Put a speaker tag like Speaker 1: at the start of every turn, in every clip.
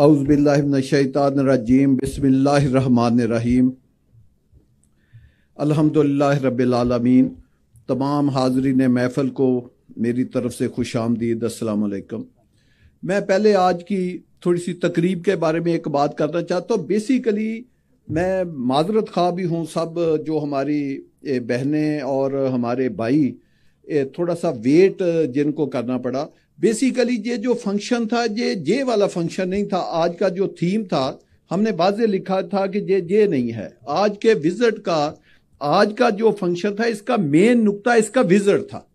Speaker 1: अउज़बिल्लिनशैतरजीम बसमीम अलहमदिल्ला रबालमीन तमाम हाजरीन महफ़ल को मेरी तरफ़ से खुश आमदीद असलकम मैं पहले आज की थोड़ी सी तकरीब के बारे में एक बात करना चाहता हूँ बेसिकली मैं माजरत खा भी हूँ सब जो हमारी बहनें और हमारे भाई थोड़ा सा वेट जिनको करना पड़ा बेसिकली ये जो फंक्शन था ये ये वाला फंक्शन नहीं था आज का जो थीम था हमने वाजे लिखा था कि ये ये नहीं है आज के विजिट का आज का जो फंक्शन था इसका मेन नुकता इसका विजिट था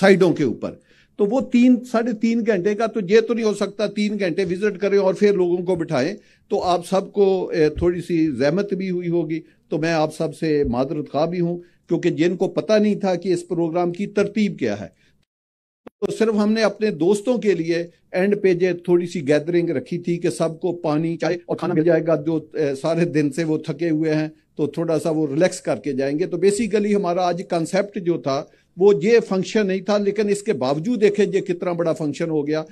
Speaker 1: साइडों के ऊपर तो वो तीन साढ़े तीन घंटे का तो ये तो नहीं हो सकता तीन घंटे विजिट करें और फिर लोगों को बिठाएं तो आप सबको थोड़ी सी जहमत भी हुई होगी तो मैं आप सबसे मादरत खा भी हूँ क्योंकि जिनको पता नहीं था कि इस प्रोग्राम की तरतीब क्या है तो सिर्फ हमने अपने दोस्तों के लिए एंड पे जो थोड़ी सी गैदरिंग रखी थी कि सबको पानी चाय और खाना मिल जाएगा जो सारे दिन से वो थके हुए हैं तो थोड़ा सा वो रिलैक्स करके जाएंगे तो बेसिकली हमारा आज कंसेप्ट जो था वो ये फंक्शन नहीं था लेकिन इसके बावजूद देखें ये कितना बड़ा फंक्शन हो गया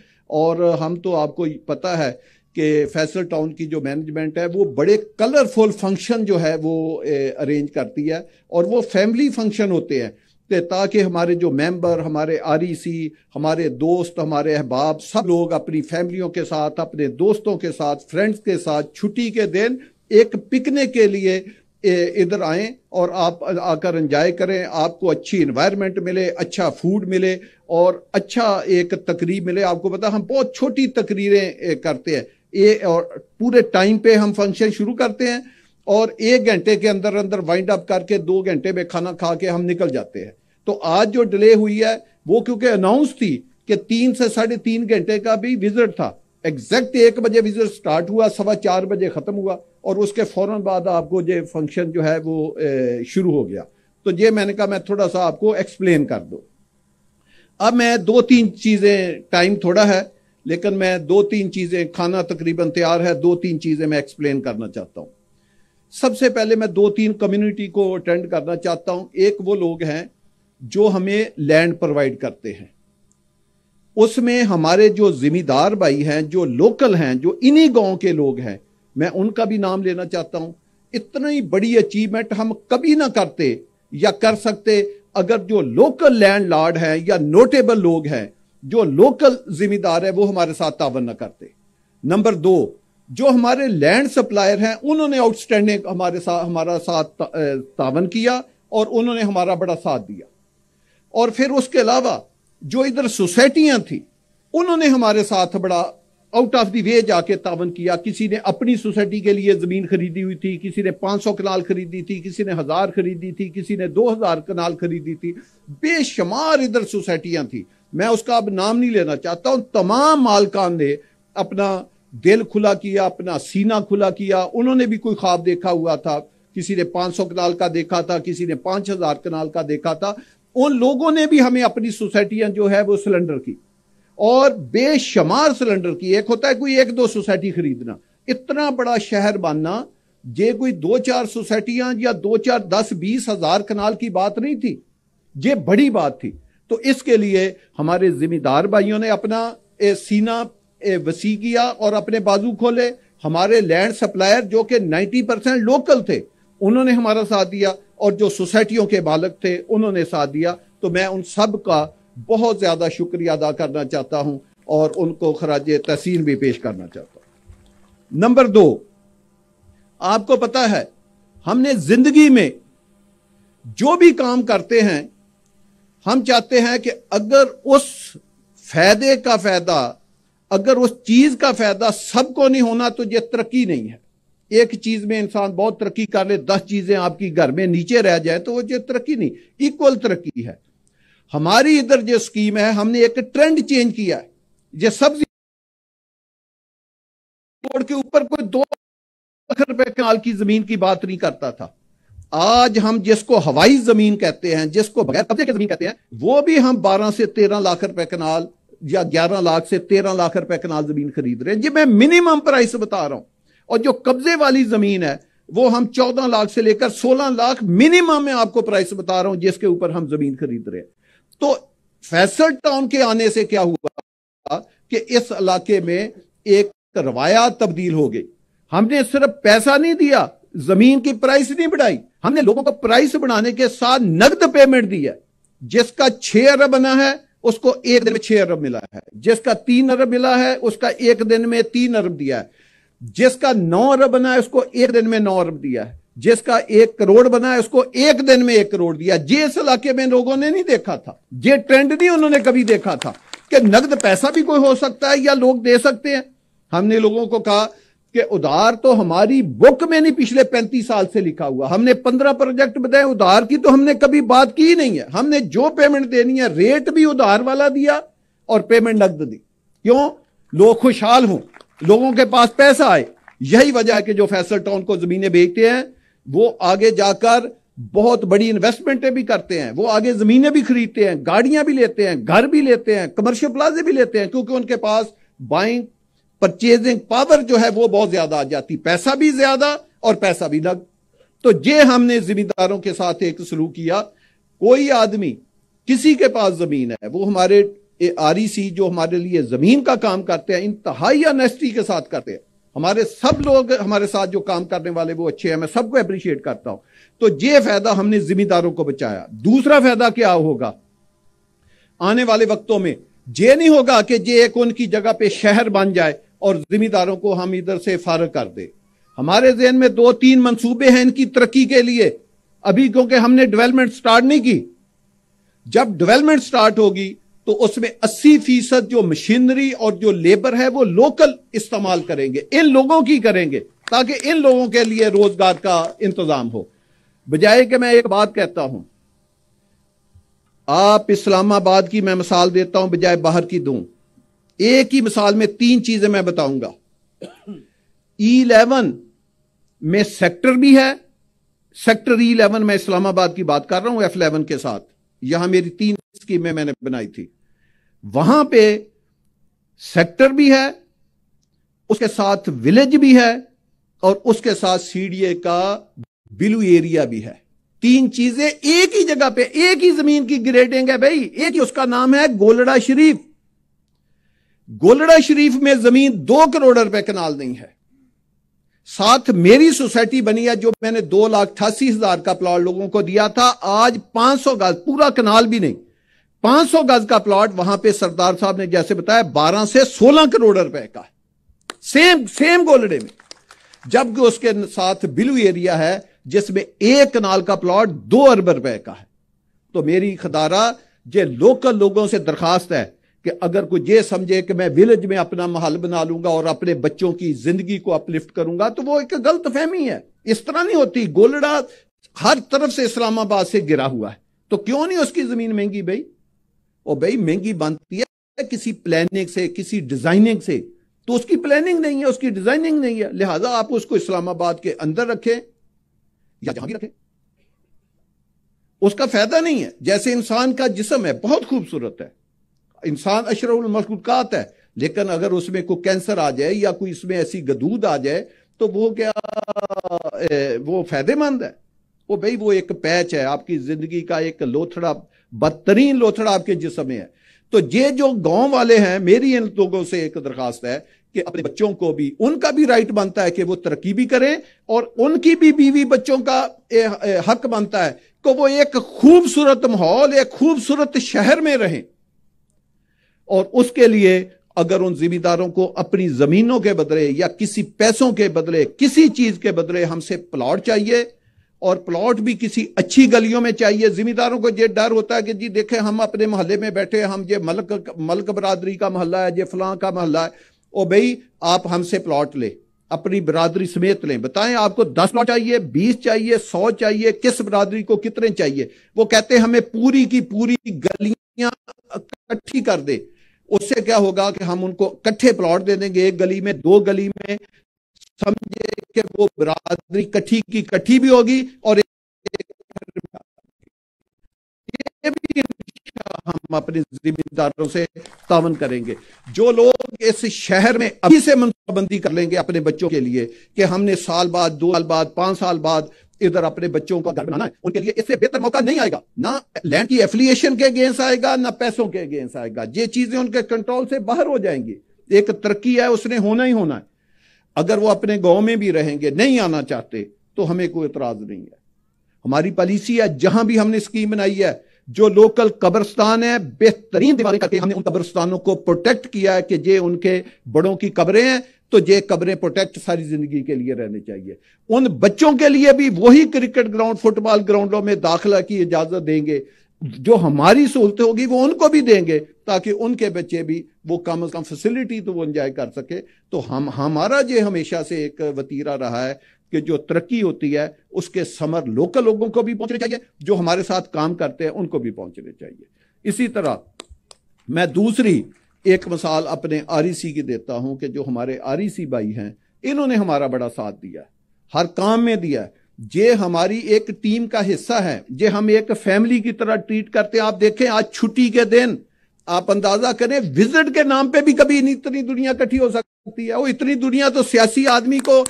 Speaker 1: और हम तो आपको पता है कि फैसल टाउन की जो मैनेजमेंट है वो बड़े कलरफुल फंक्शन जो है वो अरेंज करती है और वो फैमिली फंक्शन होते हैं कि ताकि हमारे जो मेंबर हमारे आरईसी हमारे दोस्त हमारे अहबाब सब लोग अपनी फैमिलियों के साथ अपने दोस्तों के साथ फ्रेंड्स के साथ छुट्टी के दिन एक पिकनिक के लिए इधर आए और आप आकर इंजॉय करें आपको अच्छी इन्वायरमेंट मिले अच्छा फूड मिले और अच्छा एक तकरीब मिले आपको पता हम बहुत छोटी तकरीरें करते हैं ये और पूरे टाइम पे हम फंक्शन शुरू करते हैं और एक घंटे के अंदर अंदर वाइंड अप करके दो घंटे में खाना खा के हम निकल जाते हैं तो आज जो डिले हुई है वो क्योंकि अनाउंस थी कि तीन से साढ़े तीन घंटे का भी विजिट था एग्जैक्ट एक बजे विजिट स्टार्ट हुआ सवा चार बजे ख़त्म हुआ और उसके फौरन बाद आपको जो फंक्शन जो है वो शुरू हो गया तो ये मैंने कहा मैं थोड़ा सा आपको एक्सप्लेन कर दो अब मैं दो तीन चीज़ें टाइम थोड़ा है लेकिन मैं दो तीन चीज़ें खाना तकरीबन तैयार है दो तीन चीज़ें मैं एक्सप्लेन करना चाहता हूं सबसे पहले मैं दो तीन कम्युनिटी को अटेंड करना चाहता हूं एक वो लोग हैं जो हमें लैंड प्रोवाइड करते हैं उसमें हमारे जो जिम्मेदार भाई हैं जो लोकल हैं जो इन्हीं गांव के लोग हैं मैं उनका भी नाम लेना चाहता हूं इतनी बड़ी अचीवमेंट हम कभी ना करते या कर सकते अगर जो लोकल लैंड लॉर्ड हैं या नोटेबल लोग हैं जो लोकल जिम्मेदार है वो हमारे साथ तावन ना करते नंबर दो जो हमारे लैंड सप्लायर हैं उन्होंने आउटस्टैंडिंग हमारे साथ हमारा साथ तावन किया और उन्होंने हमारा बड़ा साथ दिया और फिर उसके अलावा जो इधर सोसाइटियां थी उन्होंने हमारे साथ बड़ा आउट ऑफ दी वे जाके तावन किया किसी ने अपनी सोसाइटी के लिए ज़मीन खरीदी हुई थी किसी ने 500 कनाल खरीदी थी किसी ने हज़ार खरीदी थी किसी ने 2000 कनाल खरीदी थी बेशुमार इधर सोसाइटियां थी मैं उसका अब नाम नहीं लेना चाहता उन तमाम मालकान ने अपना दिल खुला किया अपना सीना खुला किया उन्होंने भी कोई ख्वाब देखा हुआ था किसी ने 500 कनाल का देखा था किसी ने 5000 कनाल का देखा था उन लोगों ने भी हमें अपनी सोसाइटियां जो है वो सिलेंडर की और बेशुमार सिलेंडर की एक होता है कोई एक दो सोसाइटी खरीदना इतना बड़ा शहर बनना ये कोई दो चार सोसाइटियां या दो चार दस बीस हजार कनाल की बात नहीं थी ये बड़ी बात थी तो इसके लिए हमारे जिम्मेदार भाइयों ने अपना सीना वसी किया और अपने बाजू खोले हमारे लैंड सप्लायर जो कि 90 परसेंट लोकल थे उन्होंने हमारा साथ दिया और जो सोसाइटियों के बालक थे उन्होंने साथ दिया तो मैं उन सब का बहुत ज़्यादा शुक्रिया अदा करना चाहता हूँ और उनको खराज तहसीन भी पेश करना चाहता हूँ नंबर दो आपको पता है हमने ज़िंदगी में जो भी काम करते हैं हम चाहते हैं कि अगर उस फायदे का फायदा अगर उस चीज का फायदा सबको नहीं होना तो ये तरक्की नहीं है एक चीज में इंसान बहुत तरक्की कर ले दस चीजें आपकी घर में नीचे रह जाए तो वो ये तरक्की नहीं इक्वल तरक्की है हमारी इधर जो स्कीम है हमने एक ट्रेंड चेंज किया है ये सब्जी बोर्ड के ऊपर कोई दो लाख रुपए कनाल की जमीन की बात नहीं करता था आज हम जिसको हवाई जमीन कहते हैं जिसको बगैर कब्जे की जमीन कहते हैं वो भी हम बारह से तेरह लाख रुपए कनाल या ग्यारह लाख से तेरह लाख रुपए कनाल जमीन खरीद रहे हैं जी मैं मिनिमम प्राइस बता रहा हूं और जो कब्जे वाली जमीन है वो हम चौदह लाख से लेकर सोलह लाख मिनिमम में आपको प्राइस बता रहा हूं जिसके ऊपर हम जमीन खरीद रहे हैं तो फैसल टाउन के आने से क्या हुआ कि इस इलाके में एक रवायात तब्दील हो गई हमने सिर्फ पैसा नहीं दिया जमीन की प्राइस नहीं बढ़ाई हमने लोगों को प्राइस बढ़ाने के साथ नकद पेमेंट दिया है जिसका छह अरब बना है उसको एक दिन में छह अरब मिला है जिसका तीन अरब मिला है उसका एक दिन में तीन अरब दिया है जिसका नौ अरब बना है उसको एक दिन में नौ अरब दिया है जिसका एक करोड़ बना है उसको एक दिन में एक करोड़ दिया जिस इलाके में लोगों ने नहीं देखा था ये ट्रेंड नहीं उन्होंने कभी देखा था कि नगद पैसा भी कोई हो सकता है या लोग दे सकते हैं हमने लोगों को कहा कि उधार तो हमारी बुक में नहीं पिछले पैंतीस साल से लिखा हुआ हमने पंद्रह प्रोजेक्ट बताए उधार की तो हमने कभी बात की ही नहीं है हमने जो पेमेंट देनी है रेट भी उधार वाला दिया और पेमेंट नकद दी क्यों लोग खुशहाल हों लोगों के पास पैसा आए यही वजह है कि जो फैसल टाउन को जमीनें बेचते हैं वो आगे जाकर बहुत बड़ी इन्वेस्टमेंटें भी करते हैं वो आगे जमीनें भी खरीदते हैं गाड़ियां भी लेते हैं घर भी लेते हैं कमर्शियल प्लाजे भी लेते हैं क्योंकि उनके पास बाइंग परचेजिंग पावर जो है वो बहुत ज्यादा आ जाती पैसा भी ज्यादा और पैसा भी लग तो ये हमने जिम्मेदारों के साथ एक शुरू किया कोई आदमी किसी के पास जमीन है वो हमारे आर जो हमारे लिए जमीन का काम करते हैं इंतहाई अनेस्टी के साथ करते हैं हमारे सब लोग हमारे साथ जो काम करने वाले वो अच्छे हैं मैं सबको अप्रिशिएट करता हूं तो ये फायदा हमने जिम्मेदारों को बचाया दूसरा फायदा क्या होगा आने वाले वक्तों में ये नहीं होगा कि ये एक उनकी जगह पे शहर बन जाए और जिम्मेदारों को हम इधर से फारग कर दे हमारे जहन में दो तीन मंसूबे हैं इनकी तरक्की के लिए अभी क्योंकि हमने डेवलपमेंट स्टार्ट नहीं की जब डेवलपमेंट स्टार्ट होगी तो उसमें अस्सी फीसद जो मशीनरी और जो लेबर है वो लोकल इस्तेमाल करेंगे इन लोगों की करेंगे ताकि इन लोगों के लिए रोजगार का इंतजाम हो बजाय कि मैं एक बात कहता हूं आप इस्लामाबाद की मैं मिसाल देता हूं बजाय बाहर की दूं एक ही मिसाल में तीन चीजें मैं बताऊंगा ई e इलेवन में सेक्टर भी है सेक्टर ई इलेवन में इस्लामाबाद की बात कर रहा हूं एफ इलेवन के साथ यहां मेरी तीन स्कीमें मैंने बनाई थी वहां पे सेक्टर भी है उसके साथ विलेज भी है और उसके साथ सीडीए का बिलू एरिया भी है तीन चीजें एक ही जगह पे एक ही जमीन की ग्रेडिंग है भाई एक ही उसका नाम है गोलड़ा शरीफ गोलड़ा शरीफ में जमीन दो करोड़ रुपए कनाल नहीं है साथ मेरी सोसाइटी बनी है जो मैंने दो लाख अठासी हजार का प्लॉट लोगों को दिया था आज 500 गज पूरा कनाल भी नहीं 500 गज का प्लॉट वहां पे सरदार साहब ने जैसे बताया 12 से 16 करोड़ रुपए का सेम सेम गोलड़े में जबकि उसके साथ बिलू एरिया है जिसमें एक कनाल का प्लॉट दो अरब रुपए का है तो मेरी खदारा जे लोकल लोगों से दरखास्त है कि अगर कोई ये समझे कि मैं विलेज में अपना महल बना लूंगा और अपने बच्चों की जिंदगी को अपलिफ्ट करूंगा तो वो एक गलत फहमी है इस तरह नहीं होती गोलड़ा हर तरफ से इस्लामाबाद से गिरा हुआ है तो क्यों नहीं उसकी जमीन महंगी भाई और भाई महंगी बनती है किसी प्लानिंग से किसी डिजाइनिंग से तो उसकी प्लानिंग नहीं है उसकी डिजाइनिंग नहीं है लिहाजा आप उसको इस्लामाबाद के अंदर रखें या जहां भी रखें उसका फायदा नहीं है जैसे इंसान का जिसम है बहुत खूबसूरत है इंसान अशरफुल मखलूक़ात है लेकिन अगर उसमें कोई कैंसर आ जाए या कोई इसमें ऐसी गदूद आ जाए तो वो क्या ए, वो फायदेमंद है वो भाई वो एक पैच है आपकी जिंदगी का एक लोथड़ा बदतरीन लोथड़ा आपके जिसम में है तो ये जो गांव वाले हैं मेरी इन लोगों से एक दरखास्त है कि अपने बच्चों को भी उनका भी राइट बनता है कि वो तरक्की भी करें और उनकी भी बीवी बच्चों का ए, ए, हक बनता है कि वो एक खूबसूरत माहौल एक खूबसूरत शहर में रहें और उसके लिए अगर उन जिमीदारों को अपनी जमीनों के बदले या किसी पैसों के बदले किसी चीज के बदले हमसे प्लॉट चाहिए और प्लॉट भी किसी अच्छी गलियों में चाहिए जिमीदारों को ये डर होता है कि जी देखे हम अपने मोहल्ले में बैठे हम ये मलक मलक बरादरी का मोहल्ला है ये फलां का मोहल्ला है ओ भाई आप हमसे प्लॉट ले अपनी बरादरी समेत लें बताएं आपको दस प्लॉट चाहिए बीस चाहिए सौ चाहिए किस बरादरी को कितने चाहिए वो कहते हैं हमें पूरी की पूरी गलियां इकट्ठी कर दे उससे क्या होगा कि हम उनको कट्ठे प्लॉट दे देंगे एक गली में दो गली में समझे कि वो बरादरी कट्ठी की कट्ठी भी होगी और ये भी हम अपने जिम्मेदारों से तावन करेंगे जो लोग इस शहर में अभी से मनसूबाबंदी कर लेंगे अपने बच्चों के लिए कि हमने साल बाद दो साल बाद पांच साल बाद इधर अपने बच्चों का घर बनाना है उनके लिए इससे बेहतर मौका नहीं आएगा ना लैंड की एफिलियशन के अगेंस्ट आएगा ना पैसों के अगेंस्ट आएगा ये चीजें उनके कंट्रोल से बाहर हो जाएंगी एक तरक्की है उसने होना ही होना है अगर वो अपने गांव में भी रहेंगे नहीं आना चाहते तो हमें कोई इतराज नहीं है हमारी पॉलिसी है जहां भी हमने स्कीम बनाई है जो लोकल कब्रस्तान है बेहतरीन दीवारें करके हमने उन कब्रस्तानों को प्रोटेक्ट किया है कि ये उनके बड़ों की कब्रें हैं तो ये कब्रें प्रोटेक्ट सारी जिंदगी के लिए रहने चाहिए उन बच्चों के लिए भी वही क्रिकेट ग्राउंड फुटबॉल ग्राउंडों में दाखिला की इजाजत देंगे जो हमारी सहूलतें होगी वो उनको भी देंगे ताकि उनके बच्चे भी वो कम अज कम फैसिलिटी तो वो इंजॉय कर सके तो हम हमारा ये हमेशा से एक वतीरा रहा है कि जो तरक्की होती है उसके समर लोकल लोगों को भी पहुंचने चाहिए जो हमारे साथ काम करते हैं उनको भी पहुंचने चाहिए इसी तरह मैं दूसरी एक मिसाल अपने आर की देता हूं कि जो हमारे आर भाई हैं इन्होंने हमारा बड़ा साथ दिया हर काम में दिया ये हमारी एक टीम का हिस्सा है ये हम एक फैमिली की तरह ट्रीट करते हैं आप देखें आज छुट्टी के दिन आप अंदाजा करें विजिट के नाम पे भी कभी नहीं इतनी दुनिया इकट्ठी हो सकती है वो इतनी दुनिया तो सियासी आदमी को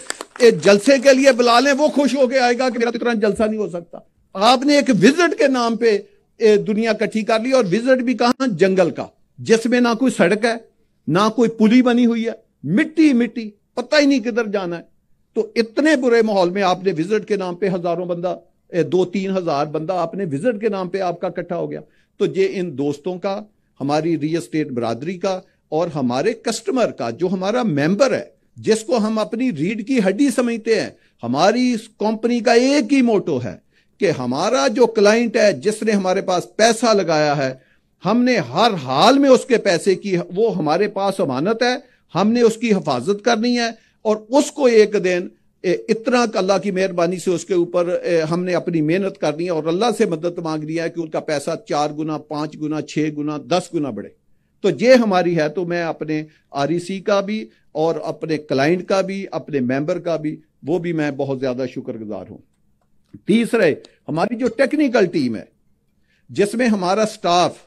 Speaker 1: जलसे के लिए बुला लें वो खुश होकर आएगा कि मेरा तो इतना जलसा नहीं हो सकता आपने एक विजिट के नाम पे दुनिया इकट्ठी कर ली और विजिट भी कहा जंगल का जिसमें ना कोई सड़क है ना कोई पुली बनी हुई है मिट्टी मिट्टी पता ही नहीं किधर जाना है तो इतने बुरे माहौल में आपने विजिट के नाम पे हजारों बंदा दो तीन हजार बंदा आपने विजिट के नाम पे आपका इकट्ठा हो गया तो ये इन दोस्तों का हमारी रियल स्टेट बरादरी का और हमारे कस्टमर का जो हमारा मेंबर है जिसको हम अपनी रीढ़ की हड्डी समझते हैं हमारी इस कंपनी का एक ही मोटो है कि हमारा जो क्लाइंट है जिसने हमारे पास पैसा लगाया है हमने हर हाल में उसके पैसे की वो हमारे पास अमानत है हमने उसकी हिफाजत करनी है और उसको एक दिन इतना अल्लाह की मेहरबानी से उसके ऊपर हमने अपनी मेहनत करनी है और अल्लाह से मदद मांग लिया है कि उनका पैसा चार गुना पांच गुना छः गुना दस गुना बढ़े तो ये हमारी है तो मैं अपने आर का भी और अपने क्लाइंट का भी अपने मेंबर का भी वो भी मैं बहुत ज़्यादा शुक्रगुजार हूं तीसरे हमारी जो टेक्निकल टीम है जिसमें हमारा स्टाफ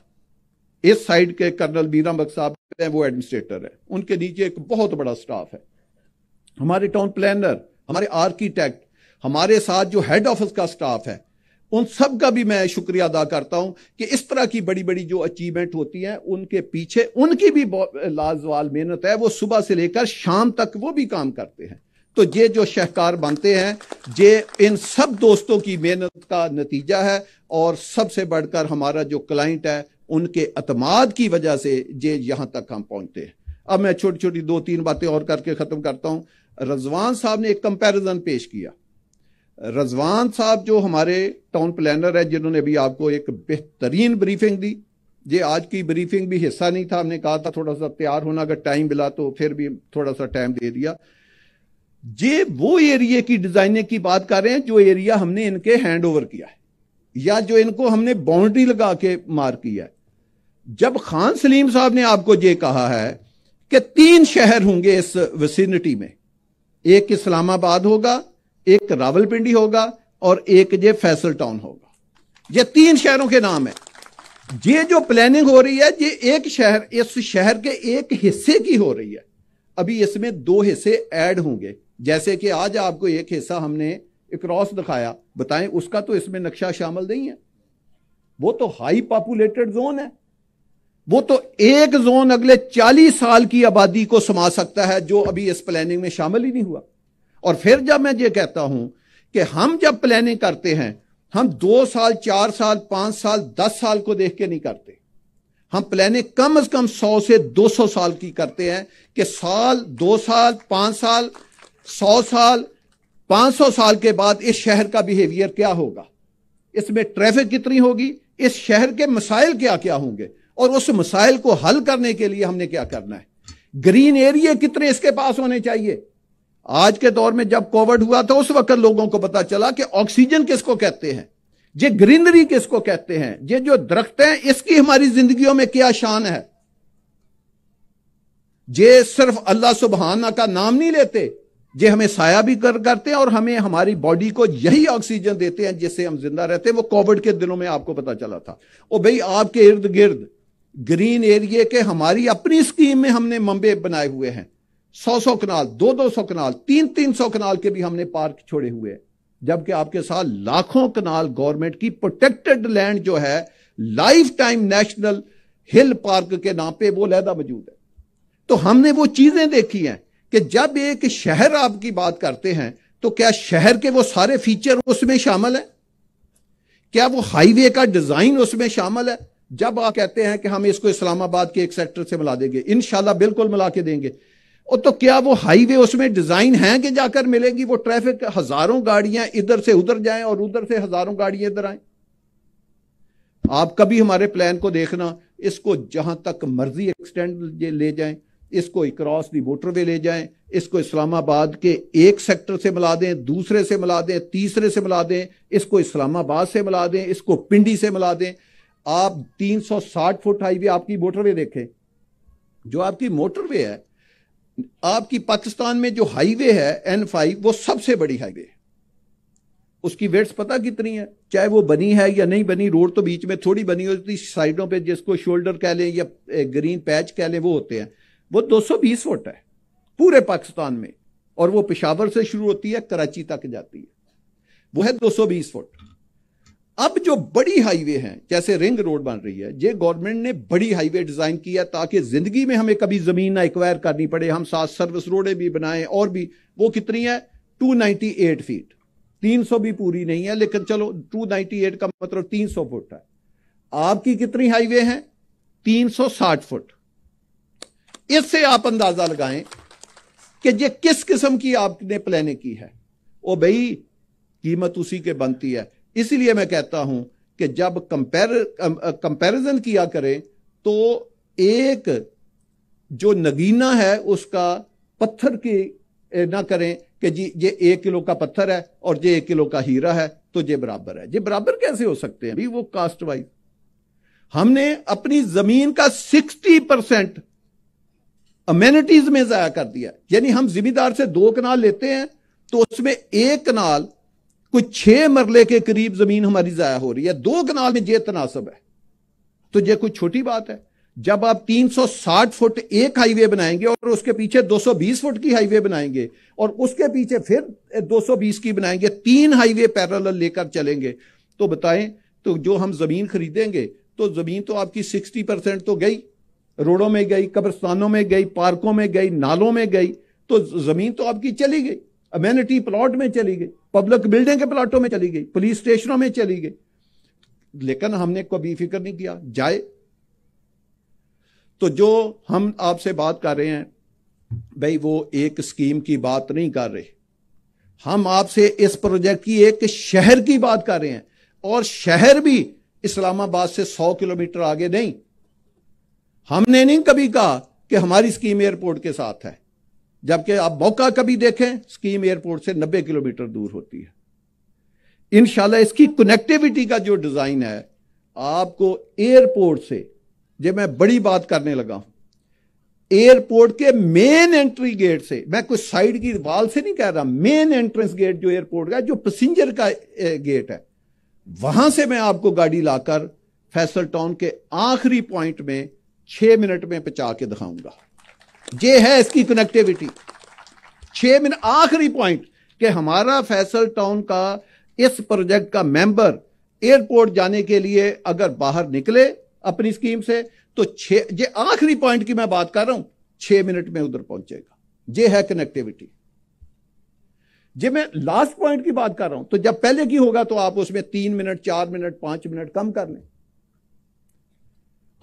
Speaker 1: इस साइड के कर्नल मीरा बख्श साहब हैं वो एडमिनिस्ट्रेटर है उनके नीचे एक बहुत बड़ा स्टाफ है हमारे टाउन प्लानर हमारे आर्किटेक्ट हमारे साथ जो हेड ऑफिस का स्टाफ है उन सब का भी मैं शुक्रिया अदा करता हूं कि इस तरह की बड़ी बड़ी जो अचीवमेंट होती है उनके पीछे उनकी भी लाजवाल मेहनत है वो सुबह से लेकर शाम तक वो भी काम करते हैं तो ये जो शहकार बनते हैं ये इन सब दोस्तों की मेहनत का नतीजा है और सबसे बढ़कर हमारा जो क्लाइंट है उनके अतमाद की वजह से ये यहां तक हम पहुंचते हैं अब मैं छोटी छोटी दो तीन बातें और करके ख़त्म करता हूं रजवान साहब ने एक कंपैरिजन पेश किया रजवान साहब जो हमारे टाउन प्लानर है जिन्होंने अभी आपको एक बेहतरीन ब्रीफिंग दी ये आज की ब्रीफिंग भी हिस्सा नहीं था हमने कहा था थोड़ा सा तैयार होना अगर टाइम मिला तो फिर भी थोड़ा सा टाइम दे दिया ये वो एरिए की डिजाइनिंग की बात कर रहे हैं जो एरिया हमने इनके हैंड ओवर किया है या जो इनको हमने बाउंड्री लगा के मार किया है जब खान सलीम साहब ने आपको यह कहा है कि तीन शहर होंगे इस वसीनिटी में एक इस्लामाबाद होगा एक रावलपिंडी होगा और एक ये फैसल टाउन होगा ये तीन शहरों के नाम है ये जो प्लानिंग हो रही है ये एक शहर इस शहर के एक हिस्से की हो रही है अभी इसमें दो हिस्से ऐड होंगे जैसे कि आज आपको एक हिस्सा हमने क्रॉस दिखाया बताएं उसका तो इसमें नक्शा शामिल नहीं है वो तो हाई पॉपुलेटेड जोन है वो तो एक जोन अगले 40 साल की आबादी को समा सकता है जो अभी इस प्लानिंग में शामिल ही नहीं हुआ और फिर जब मैं ये कहता हूं कि हम जब प्लानिंग करते हैं हम दो साल चार साल पांच साल दस साल को देख के नहीं करते हम प्लानिंग कम अज कम सौ से दो सौ साल की करते हैं कि साल दो साल पांच साल सौ साल पांच सौ साल के बाद इस शहर का बिहेवियर क्या होगा इसमें ट्रैफिक कितनी होगी इस शहर के मसाइल क्या क्या होंगे और उस मसाइल को हल करने के लिए हमने क्या करना है ग्रीन एरिया कितने इसके पास होने चाहिए आज के दौर में जब कोविड हुआ था उस वक्त लोगों को पता चला कि ऑक्सीजन किसको कहते हैं ये ग्रीनरी किसको कहते हैं ये जो दरख्त हैं इसकी हमारी जिंदगियों में क्या शान है ये सिर्फ अल्लाह सुबहाना का नाम नहीं लेते ये हमें साया भी कर करते हैं और हमें हमारी बॉडी को यही ऑक्सीजन देते हैं जिससे हम जिंदा रहते हैं वो कोविड के दिनों में आपको पता चला था ओ भाई आपके इर्द गिर्द ग्रीन एरिया के हमारी अपनी स्कीम में हमने मंबे बनाए हुए हैं सौ सौ कनाल दो दो सौ कनाल तीन तीन सौ कनाल के भी हमने पार्क छोड़े हुए हैं जबकि आपके साथ लाखों कनाल गवर्नमेंट की प्रोटेक्टेड लैंड जो है life time national hill park के नाम पे वो लहदा मौजूद है तो हमने वो चीजें देखी हैं कि जब एक शहर आपकी बात करते हैं तो क्या शहर के वो सारे फीचर उसमें शामिल है क्या वो हाईवे का डिजाइन उसमें शामिल है जब आप कहते हैं कि हम इसको इस्लामाबाद के एक सेक्टर से मिला देंगे इनशाला बिल्कुल मिला के देंगे और तो क्या वो हाईवे उसमें डिजाइन है कि जाकर मिलेगी वो ट्रैफिक हजारों गाड़ियां इधर से उधर जाएं और उधर से हजारों गाड़ियां इधर आए आप कभी हमारे प्लान को देखना इसको जहां तक मर्जी एक्सटेंड ले जाएं इसको इक्रॉस दी मोटरवे ले जाएं इसको इस्लामाबाद के एक सेक्टर से मिला दें दूसरे से मिला दें तीसरे से मिला दें इसको इस्लामाबाद से मिला दें इसको पिंडी से मिला दें आप 360 फुट हाईवे आपकी मोटरवे देखें जो आपकी मोटरवे है आपकी पाकिस्तान में जो हाईवे है एन फाइव वो सबसे बड़ी हाईवे है उसकी वेट्स पता कितनी है चाहे वो बनी है या नहीं बनी रोड तो बीच में थोड़ी बनी होती साइडों पे जिसको शोल्डर कह लें या ग्रीन पैच कह लें वो होते हैं वो 220 फुट है पूरे पाकिस्तान में और वो पिशावर से शुरू होती है कराची तक जाती है वो है 220 फुट अब जो बड़ी हाईवे हैं जैसे रिंग रोड बन रही है ये गवर्नमेंट ने बड़ी हाईवे डिजाइन की है ताकि जिंदगी में हमें कभी जमीन ना एक्वायर करनी पड़े हम साथ सर्विस रोडें भी बनाएं और भी वो कितनी है 298 फीट 300 भी पूरी नहीं है लेकिन चलो 298 का मतलब 300 फुट है आपकी कितनी हाईवे है 360 फुट इससे आप अंदाजा लगाएं कि ये किस किस्म की आपने प्लानिंग की है ओ भाई कीमत उसी के बनती है इसलिए मैं कहता हूं कि जब कंपेर कंपेरिजन किया करें तो एक जो नगीना है उसका पत्थर की ना करें कि जी ये एक किलो का पत्थर है और ये एक किलो का हीरा है तो ये बराबर है ये बराबर कैसे हो सकते हैं वो कास्ट वाइज हमने अपनी जमीन का सिक्सटी परसेंट अमेनिटीज में जाया कर दिया यानी हम जिम्मेदार से दो कनाल लेते हैं तो उसमें एक कनाल कुछ छह मरले के करीब जमीन हमारी जाया हो रही है दो कनाल में जे तनासब है तो यह कोई छोटी बात है जब आप 360 फुट एक हाईवे बनाएंगे और उसके पीछे 220 फुट की हाईवे बनाएंगे और उसके पीछे फिर 220 की बनाएंगे तीन हाईवे पैरल लेकर चलेंगे तो बताएं तो जो हम जमीन खरीदेंगे तो जमीन तो आपकी 60 परसेंट तो गई रोडों में गई कब्रस्तानों में गई पार्कों में गई नालों में गई तो जमीन तो आपकी चली गई अमेनिटी प्लॉट में चली गई पब्लिक बिल्डिंग के प्लॉटों में चली गई पुलिस स्टेशनों में चली गई लेकिन हमने कभी फिक्र नहीं किया जाए तो जो हम आपसे बात कर रहे हैं भाई वो एक स्कीम की बात नहीं कर रहे हम आपसे इस प्रोजेक्ट की एक शहर की बात कर रहे हैं और शहर भी इस्लामाबाद से 100 किलोमीटर आगे नहीं हमने नहीं कभी कहा कि हमारी स्कीम एयरपोर्ट के साथ है जबकि आप मौका कभी देखें स्कीम एयरपोर्ट से 90 किलोमीटर दूर होती है इन इसकी कनेक्टिविटी का जो डिज़ाइन है आपको एयरपोर्ट से जब मैं बड़ी बात करने लगा हूं एयरपोर्ट के मेन एंट्री गेट से मैं कुछ साइड की वाल से नहीं कह रहा मेन एंट्रेंस गेट जो एयरपोर्ट का जो पैसेंजर का गेट है वहां से मैं आपको गाड़ी लाकर फैसल टाउन के आखिरी पॉइंट में छह मिनट में पहुंचा के दिखाऊंगा ये है इसकी कनेक्टिविटी छह मिनट आखिरी पॉइंट कि हमारा फैसल टाउन का इस प्रोजेक्ट का मेंबर एयरपोर्ट जाने के लिए अगर बाहर निकले अपनी स्कीम से तो छह ये आखिरी पॉइंट की मैं बात कर रहा हूं छह मिनट में उधर पहुंचेगा ये है कनेक्टिविटी जे मैं लास्ट पॉइंट की बात कर रहा हूं तो जब पहले की होगा तो आप उसमें तीन मिनट चार मिनट पांच मिनट कम कर लें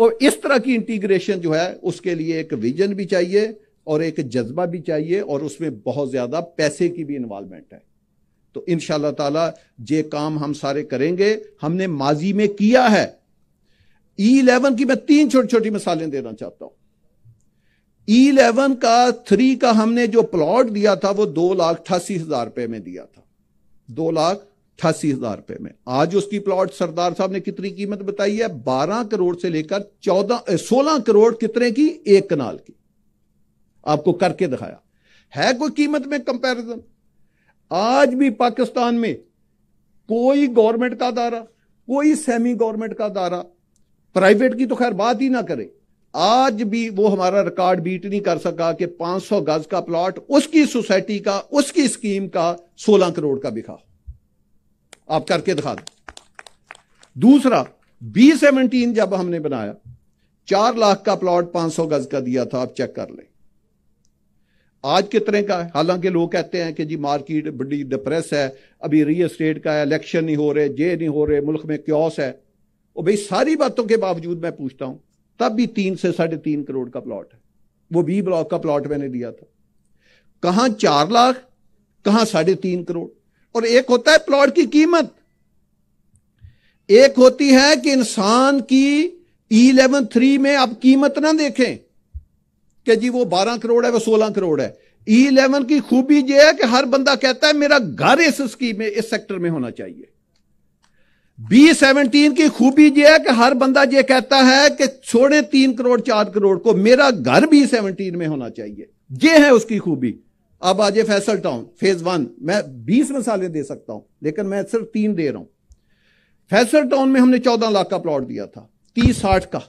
Speaker 1: और इस तरह की इंटीग्रेशन जो है उसके लिए एक विजन भी चाहिए और एक जज्बा भी चाहिए और उसमें बहुत ज़्यादा पैसे की भी इन्वॉल्वमेंट है तो इन ताला ये काम हम सारे करेंगे हमने माजी में किया है ई e इलेवन की मैं तीन छोटी छोटी मिसालें देना चाहता हूं ई इलेवन का थ्री का हमने जो प्लॉट दिया था वो दो लाख अठासी हजार रुपए में दिया था दो लाख अट्ठासी हजार रुपए में आज उसकी प्लॉट सरदार साहब ने कितनी कीमत बताई है बारह करोड़ से लेकर चौदह सोलह करोड़ कितने की एक कनाल की आपको करके दिखाया है कोई कीमत में कंपैरिजन आज भी पाकिस्तान में कोई गवर्नमेंट का दारा कोई सेमी गवर्नमेंट का दारा प्राइवेट की तो खैर बात ही ना करे आज भी वो हमारा रिकॉर्ड बीट नहीं कर सका कि 500 गज का प्लॉट उसकी सोसाइटी का उसकी स्कीम का 16 करोड़ का हो आप करके दिखा दो दूसरा बी सेवनटीन जब हमने बनाया चार लाख का प्लॉट पांच सौ गज का दिया था आप चेक कर लें आज कितने का है हालांकि लोग कहते हैं कि जी मार्केट बड़ी डिप्रेस है अभी रियल स्टेट का है इलेक्शन नहीं हो रहे जे नहीं हो रहे मुल्क में क्योस है और भाई सारी बातों के बावजूद मैं पूछता हूं तब भी तीन से साढ़े तीन करोड़ का प्लॉट है वो बी ब्लॉक का प्लॉट मैंने दिया था कहां चार लाख कहां साढ़े तीन करोड़ और एक होता है प्लॉट की कीमत एक होती है कि इंसान की ई इलेवन थ्री में आप कीमत ना देखें कि जी वो बारह करोड़ है वो सोलह करोड़ है ई e इलेवन की खूबी यह है कि हर बंदा कहता है मेरा घर इस स्कीम में इस सेक्टर में होना चाहिए बी सेवनटीन की खूबी यह है कि हर बंदा यह कहता है कि छोड़े तीन करोड़ चार करोड़ को मेरा घर बी सेवनटीन e में होना चाहिए यह है उसकी खूबी अब आ जाए फैसल टाउन फेज वन मैं बीस मिसालें दे सकता हूं लेकिन मैं सिर्फ तीन दे रहा हूं फैसल टाउन में हमने चौदह लाख का प्लॉट दिया था तीस साठ का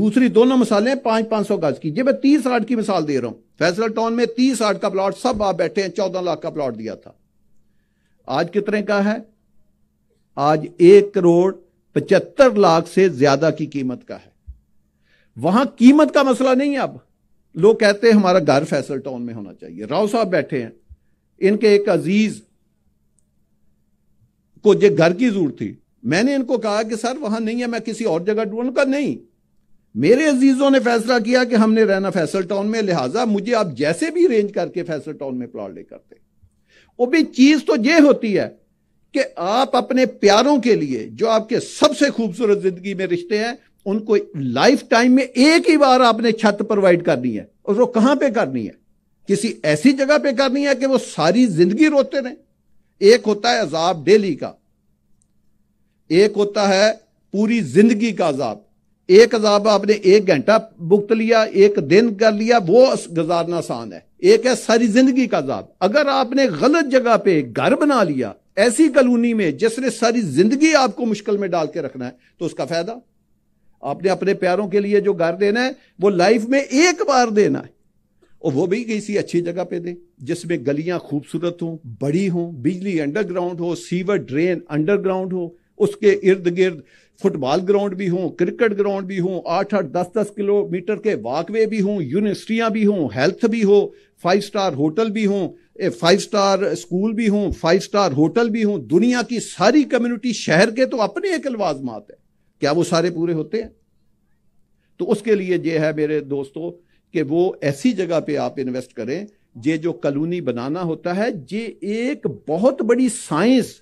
Speaker 1: दूसरी दोनों मिसालें पांच पांच सौ गज की जब मैं तीस साठ की मिसाल दे रहा हूं फैसल टाउन में तीस साठ का प्लॉट सब आप बैठे हैं चौदह लाख का प्लॉट दिया था आज कितने का है आज एक करोड़ पचहत्तर लाख से ज्यादा की कीमत का है वहां कीमत का मसला नहीं है अब लोग कहते हैं हमारा घर फैसल टाउन में होना चाहिए राव साहब बैठे हैं इनके एक अजीज को जो घर की जरूरत थी मैंने इनको कहा कि सर वहां नहीं है मैं किसी और जगह ढूंढ का नहीं मेरे अजीजों ने फैसला किया कि हमने रहना फैसल टाउन में लिहाजा मुझे आप जैसे भी अरेंज करके फैसल टाउन में प्लॉट लेकर दे वो भी चीज तो ये होती है कि आप अपने प्यारों के लिए जो आपके सबसे खूबसूरत जिंदगी में रिश्ते हैं उनको लाइफ टाइम में एक ही बार आपने छत प्रोवाइड करनी है और वो कहां पे करनी है किसी ऐसी जगह पे करनी है कि वो सारी जिंदगी रोते रहे एक होता है अजाब डेली का एक होता है पूरी जिंदगी का अजाब एक अजाब आपने एक घंटा भुगत लिया एक दिन कर लिया वो गुजारना आसान है एक है सारी जिंदगी का अजाब अगर आपने गलत जगह पे घर बना लिया ऐसी कलोनी में जिसने सारी जिंदगी आपको मुश्किल में डाल के रखना है तो उसका फायदा आपने अपने प्यारों के लिए जो घर देना है वो लाइफ में एक बार देना है और वो भी किसी अच्छी जगह पे दें जिसमें गलियां खूबसूरत हों बड़ी हों बिजली अंडरग्राउंड हो सीवर ड्रेन अंडरग्राउंड हो उसके इर्द गिर्द फुटबॉल ग्राउंड भी हों क्रिकेट ग्राउंड भी हों आठ आठ दस दस किलोमीटर के वाकवे भी हों यूनिवर्सिटियाँ भी हों हेल्थ भी हो फाइव स्टार होटल भी हों फाइव स्टार स्कूल भी हों फाइव स्टार होटल भी हों दुनिया की सारी कम्युनिटी शहर के तो अपने एक लवाजमात है क्या वो सारे पूरे होते हैं तो उसके लिए ये है मेरे दोस्तों कि वो ऐसी जगह पे आप इन्वेस्ट करें ये जो कलोनी बनाना होता है ये एक बहुत बड़ी साइंस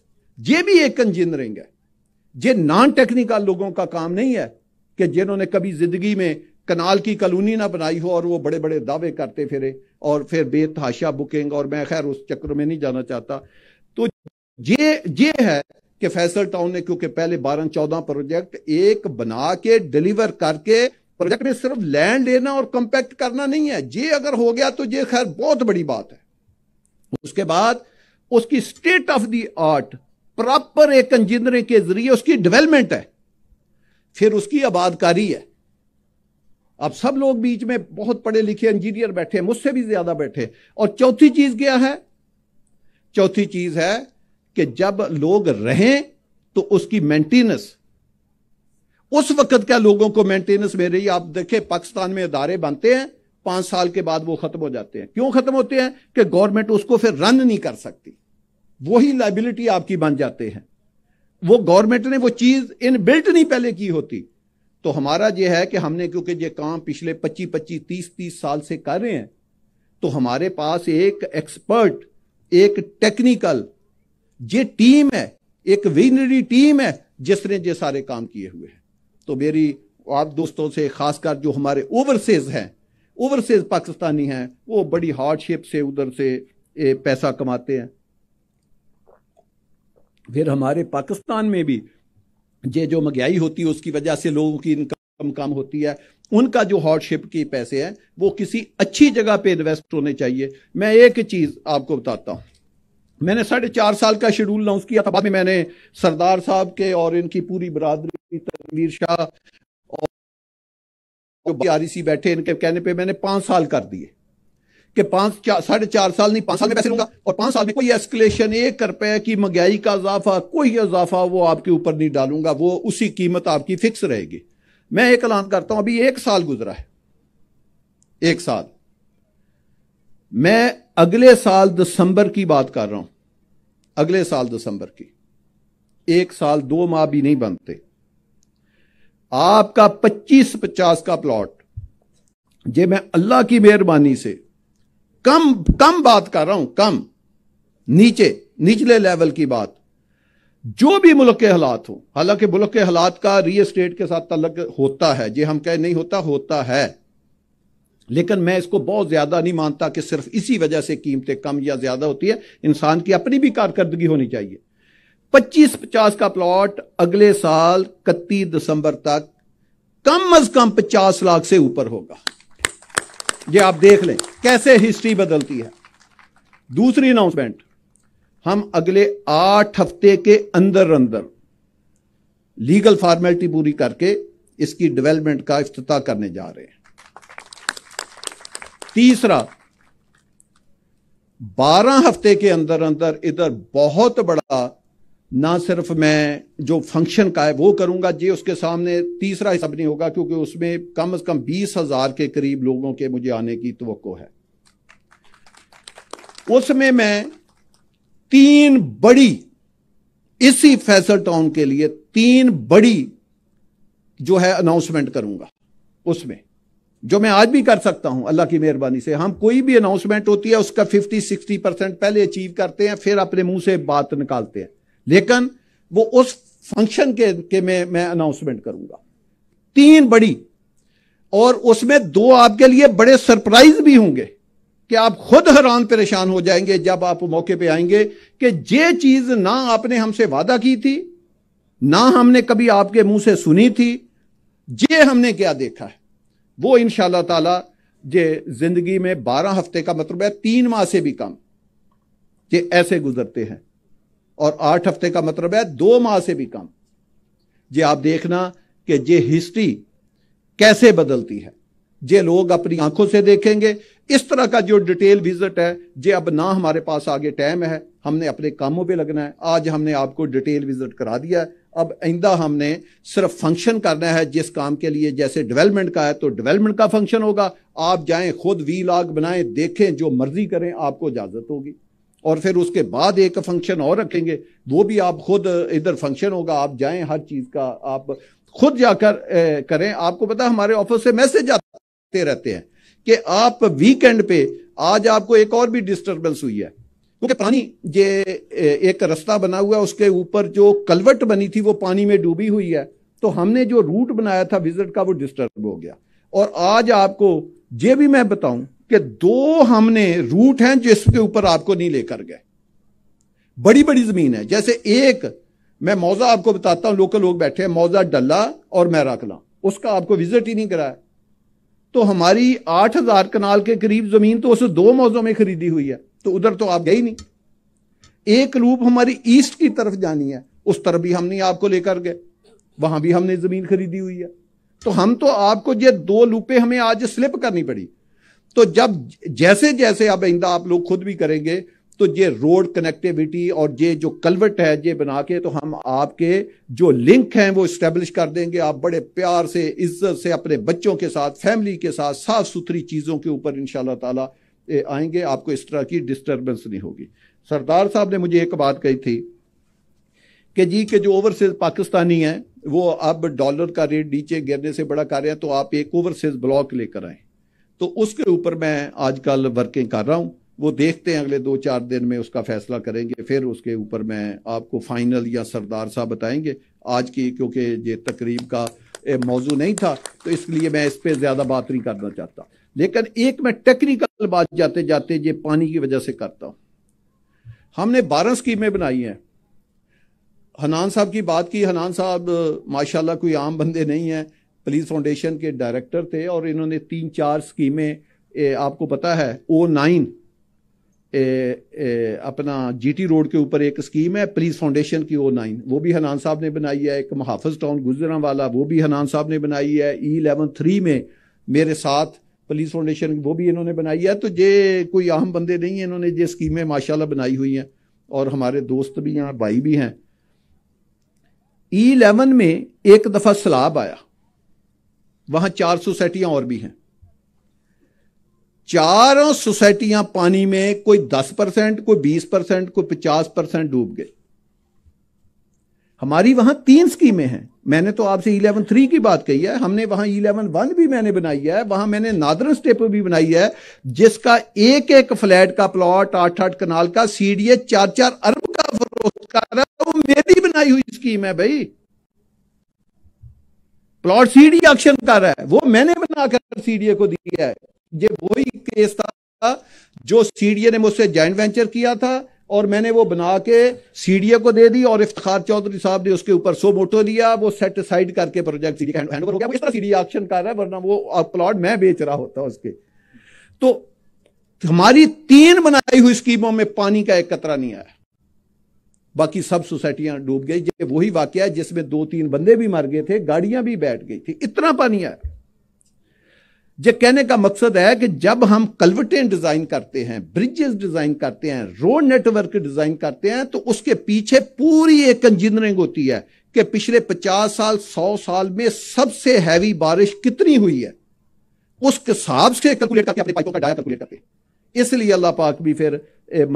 Speaker 1: ये भी एक इंजीनियरिंग है ये नॉन टेक्निकल लोगों का काम नहीं है कि जिन्होंने कभी जिंदगी में कनाल की कलोनी ना बनाई हो और वो बड़े बड़े दावे करते फिरे और फिर बेतहाशा बुकिंग और मैं खैर उस चक्र में नहीं जाना चाहता तो ये ये है कि फैसल टाउन ने क्योंकि पहले बारह चौदह प्रोजेक्ट एक बना के डिलीवर करके प्रोजेक्ट में सिर्फ लैंड लेना और कंपैक्ट करना नहीं है ये अगर हो गया तो ये खैर बहुत बड़ी बात है उसके बाद उसकी state of the art proper एक इंजीनियरिंग के जरिए उसकी डेवलपमेंट है फिर उसकी आबादकारी है अब सब लोग बीच में बहुत पढ़े लिखे इंजीनियर बैठे मुझसे भी ज्यादा बैठे और चौथी चीज क्या है चौथी चीज है कि जब लोग रहें तो उसकी मेंटेनेंस उस वक्त क्या लोगों को मेंटेनेंस मिल रही आप देखें पाकिस्तान में इदारे बनते हैं पांच साल के बाद वो खत्म हो जाते हैं क्यों खत्म होते हैं कि गवर्नमेंट उसको फिर रन नहीं कर सकती वही लाइबिलिटी आपकी बन जाते हैं वो गवर्नमेंट ने वो चीज इन बिल्ट नहीं पहले की होती तो हमारा यह है कि हमने क्योंकि ये काम पिछले पच्चीस पच्चीस तीस तीस साल से कर रहे हैं तो हमारे पास एक एक्सपर्ट एक टेक्निकल ये टीम है एक विजनरी टीम है जिसने ये सारे काम किए हुए हैं तो मेरी आप दोस्तों से खासकर जो हमारे ओवरसीज हैं ओवरसीज पाकिस्तानी हैं वो बड़ी हार्डशिप से उधर से पैसा कमाते हैं फिर हमारे पाकिस्तान में भी ये जो महंगाई होती है उसकी वजह से लोगों की इनकम कम होती है उनका जो हॉर्डशिप के पैसे हैं वो किसी अच्छी जगह पे इन्वेस्ट होने चाहिए मैं एक चीज़ आपको बताता हूं मैंने साढ़े चार साल का शेड्यूल अनाउंस किया था बाद में मैंने सरदार साहब के और इनकी पूरी बरादरी तनवीर शाह और आर सी बैठे इनके कहने पे मैंने पांच साल कर दिए कि पांच चार साढ़े चार साल नहीं पांच साल में पैसे लूंगा और पांच साल में कोई एस्केलेशन एक रुपए की महंगाई का इजाफा कोई इजाफा वो आपके ऊपर नहीं डालूंगा वो उसी कीमत आपकी फिक्स रहेगी मैं एक ऐलान करता हूं अभी एक साल गुजरा है एक साल मैं अगले साल दिसंबर की बात कर रहा हूं अगले साल दिसंबर की एक साल दो माह भी नहीं बनते आपका पच्चीस पचास का प्लॉट जे मैं अल्लाह की मेहरबानी से कम कम बात कर रहा हूं कम नीचे निचले लेवल की बात जो भी मुल्क के हालात हो हालांकि मुल्क के हालात का रियल स्टेट के साथ तलक होता है जे हम कहे नहीं होता होता है लेकिन मैं इसको बहुत ज़्यादा नहीं मानता कि सिर्फ इसी वजह से कीमतें कम या ज़्यादा होती है इंसान की अपनी भी कारकर्दगी होनी चाहिए पच्चीस पचास का प्लॉट अगले साल इकतीस दिसंबर तक कम अज कम पचास लाख से ऊपर होगा ये आप देख लें कैसे हिस्ट्री बदलती है दूसरी अनाउंसमेंट हम अगले आठ हफ्ते के अंदर अंदर लीगल फॉर्मेलिटी पूरी करके इसकी डेवलपमेंट का अफ्त करने जा रहे हैं तीसरा बारह हफ्ते के अंदर अंदर इधर बहुत बड़ा ना सिर्फ मैं जो फंक्शन का है वो करूंगा जी उसके सामने तीसरा हिसाब नहीं होगा क्योंकि उसमें कम से कम बीस हजार के करीब लोगों के मुझे आने की तो है उसमें मैं तीन बड़ी इसी फैसल टाउन के लिए तीन बड़ी जो है अनाउंसमेंट करूंगा उसमें जो मैं आज भी कर सकता हूं अल्लाह की मेहरबानी से हम कोई भी अनाउंसमेंट होती है उसका 50 60 परसेंट पहले अचीव करते हैं फिर अपने मुंह से बात निकालते हैं लेकिन वो उस फंक्शन के, के में मैं अनाउंसमेंट करूंगा तीन बड़ी और उसमें दो आपके लिए बड़े सरप्राइज भी होंगे कि आप खुद हैरान परेशान हो जाएंगे जब आप मौके पे आएंगे कि ये चीज ना आपने हमसे वादा की थी ना हमने कभी आपके मुंह से सुनी थी ये हमने क्या देखा है वो इन ताला जे जिंदगी में बारह हफ्ते का मतलब है तीन माह से भी कम ये ऐसे गुजरते हैं और आठ हफ्ते का मतलब है दो माह से भी कम ये आप देखना कि ये हिस्ट्री कैसे बदलती है जे लोग अपनी आंखों से देखेंगे इस तरह का जो डिटेल विजिट है जे अब ना हमारे पास आगे टाइम है हमने अपने कामों पे लगना है आज हमने आपको डिटेल विजिट करा दिया है अब आइंदा हमने सिर्फ फंक्शन करना है जिस काम के लिए जैसे डेवलपमेंट का है तो डेवलपमेंट का फंक्शन होगा आप जाएं खुद वी लॉग बनाएं देखें जो मर्जी करें आपको इजाज़त होगी और फिर उसके बाद एक फंक्शन और रखेंगे वो भी आप खुद इधर फंक्शन होगा आप जाएं हर चीज़ का आप खुद जाकर ए, करें आपको पता हमारे ऑफिस से मैसेज आते रहते हैं कि आप वीकेंड पे आज आपको एक और भी डिस्टर्बेंस हुई है क्योंकि पानी ये एक रास्ता बना हुआ है उसके ऊपर जो कलवट बनी थी वो पानी में डूबी हुई है तो हमने जो रूट बनाया था विजिट का वो डिस्टर्ब हो गया और आज आपको ये भी मैं बताऊं कि दो हमने रूट हैं जिसके ऊपर आपको नहीं लेकर गए बड़ी बड़ी जमीन है जैसे एक मैं मौजा आपको बताता हूं लोकल लोग बैठे हैं मौजा डल्ला और कला उसका आपको विजिट ही नहीं कराया तो हमारी आठ हजार कनाल के करीब जमीन तो उस दो मौजों में खरीदी हुई है तो उधर तो आप गए ही नहीं एक रूप हमारी ईस्ट की तरफ जानी है उस तरफ भी हमने आपको लेकर गए वहां भी हमने जमीन खरीदी हुई है तो हम तो आपको ये दो लूपे हमें आज स्लिप करनी पड़ी तो जब जैसे जैसे अब आइंदा आप लोग खुद भी करेंगे तो ये रोड कनेक्टिविटी और ये जो कलवट है ये बना के तो हम आपके जो लिंक हैं वो इस्टेब्लिश कर देंगे आप बड़े प्यार से इज्जत से अपने बच्चों के साथ फैमिली के साथ साफ सुथरी चीज़ों के ऊपर इन ताला आएंगे आपको इस तरह की डिस्टर्बेंस नहीं होगी सरदार साहब ने मुझे एक बात कही थी कि जी के जो ओवरसीज पाकिस्तानी हैं वो अब डॉलर का रेट नीचे गिरने से बड़ा कार्य है तो आप एक ओवरसीज ब्लॉक लेकर आए तो उसके ऊपर मैं आजकल वर्किंग कर रहा हूं वो देखते हैं अगले दो चार दिन में उसका फैसला करेंगे फिर उसके ऊपर मैं आपको फाइनल या सरदार साहब बताएंगे आज की क्योंकि ये तकरीब का मौजू नहीं था तो इसलिए मैं इस पर ज़्यादा बात नहीं करना चाहता लेकिन एक मैं टेक्निकल बात जाते जाते ये पानी की वजह से करता हूं हमने बारह स्कीमें बनाई हैं हनान साहब की बात की हनान साहब माशाल्लाह कोई आम बंदे नहीं हैं पुलिस फाउंडेशन के डायरेक्टर थे और इन्होंने तीन चार स्कीमें आपको पता है ओ नाइन ए, ए, अपना जीटी रोड के ऊपर एक स्कीम है पुलिस फाउंडेशन की ओ नाइन वो भी हनान साहब ने बनाई है एक मुहाफ़ टाउन गुजरा वाला वो भी हनान साहब ने बनाई है ई एलेवन थ्री में मेरे साथ पुलिस फाउंडेशन वो भी इन्होंने बनाई है तो ये कोई आम बंदे नहीं हैं इन्होंने ये स्कीमें माशाल्लाह बनाई हुई हैं और हमारे दोस्त भी हैं भाई भी हैं ई e इलेवन में एक दफ़ा सैलाब आया वहाँ चार सोसाइटियाँ और भी हैं चारों सोसाइटियां पानी में कोई दस परसेंट कोई बीस परसेंट कोई पचास परसेंट डूब गए हमारी वहां तीन स्कीमें हैं मैंने तो आपसे इलेवन थ्री की बात कही है हमने वहां इलेवन वन भी मैंने बनाई है वहां मैंने नादरन स्टेप भी बनाई है जिसका एक एक फ्लैट का प्लॉट आठ आठ कनाल का सीडीए चार चार अरब का फरोख्त कर रहा है वो मेरी बनाई हुई स्कीम है भाई प्लॉट सीडी एक्शन कर रहा है वो मैंने बनाकर सीडीए को दिया है ये वही केस था जो सीडीए ने मुझसे जॉइंट वेंचर किया था और मैंने वो बना के सीडीए को दे दी और इफ्तार चौधरी साहब ने उसके ऊपर सो मोटो लिया वो सेटिसाइड करके प्रोजेक्ट सीडीए हैंड ओवर हो गया इस तरह सीडीए ऑप्शन कर रहा है वरना वो प्लॉट मैं बेच रहा होता उसके तो हमारी तीन बनाई हुई स्कीमों में पानी का एक कतरा नहीं आया बाकी सब सोसाइटियां डूब गई वही वाक्य है जिसमें दो तीन बंदे भी मर गए थे गाड़ियां भी बैठ गई थी इतना पानी आया ये कहने का मकसद है कि जब हम कलवटें डिजाइन करते हैं ब्रिजेस डिजाइन करते हैं रोड नेटवर्क डिजाइन करते हैं तो उसके पीछे पूरी एक इंजीनियरिंग होती है कि पिछले 50 साल 100 साल में सबसे हैवी बारिश कितनी हुई है उसके हिसाब से कैलकुलेट करके अपने पाइपों का डाया कैलकुलेट करते इसलिए अल्लाह पाक भी फिर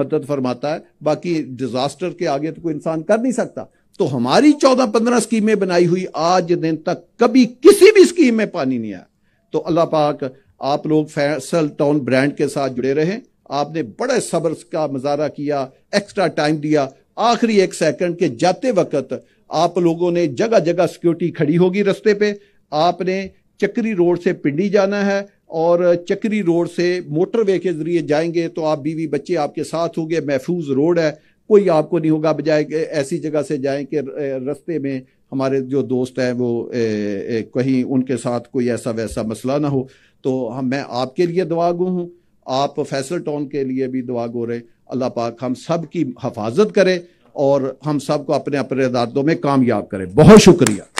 Speaker 1: मदद फरमाता है बाकी डिजास्टर के आगे तो कोई इंसान कर नहीं सकता तो हमारी चौदह पंद्रह स्कीमें बनाई हुई आज दिन तक कभी किसी भी स्कीम में पानी नहीं आया तो अल्लाह पाक आप लोग फैसल टाउन ब्रांड के साथ जुड़े रहे आपने बड़े सब्र का मजारा किया एक्स्ट्रा टाइम दिया आखिरी एक सेकंड के जाते वक्त आप लोगों ने जगह जगह सिक्योरिटी खड़ी होगी रस्ते पे आपने चक्री रोड से पिंडी जाना है और चक्री रोड से मोटरवे के ज़रिए जाएंगे तो आप बीवी बच्चे आपके साथ होंगे महफूज रोड है कोई आपको नहीं होगा बजाय ऐसी जगह से जाएं कि रस्ते में हमारे जो दोस्त हैं वो ए, ए, कहीं उनके साथ कोई ऐसा वैसा मसला ना हो तो हम मैं आपके लिए दुआ गु हूँ आप फैसल टाउन के लिए भी दुआ गो रहे अल्लाह पाक हम सब की हफाजत करें और हम सब को अपने अपने इरादों में कामयाब करें बहुत शुक्रिया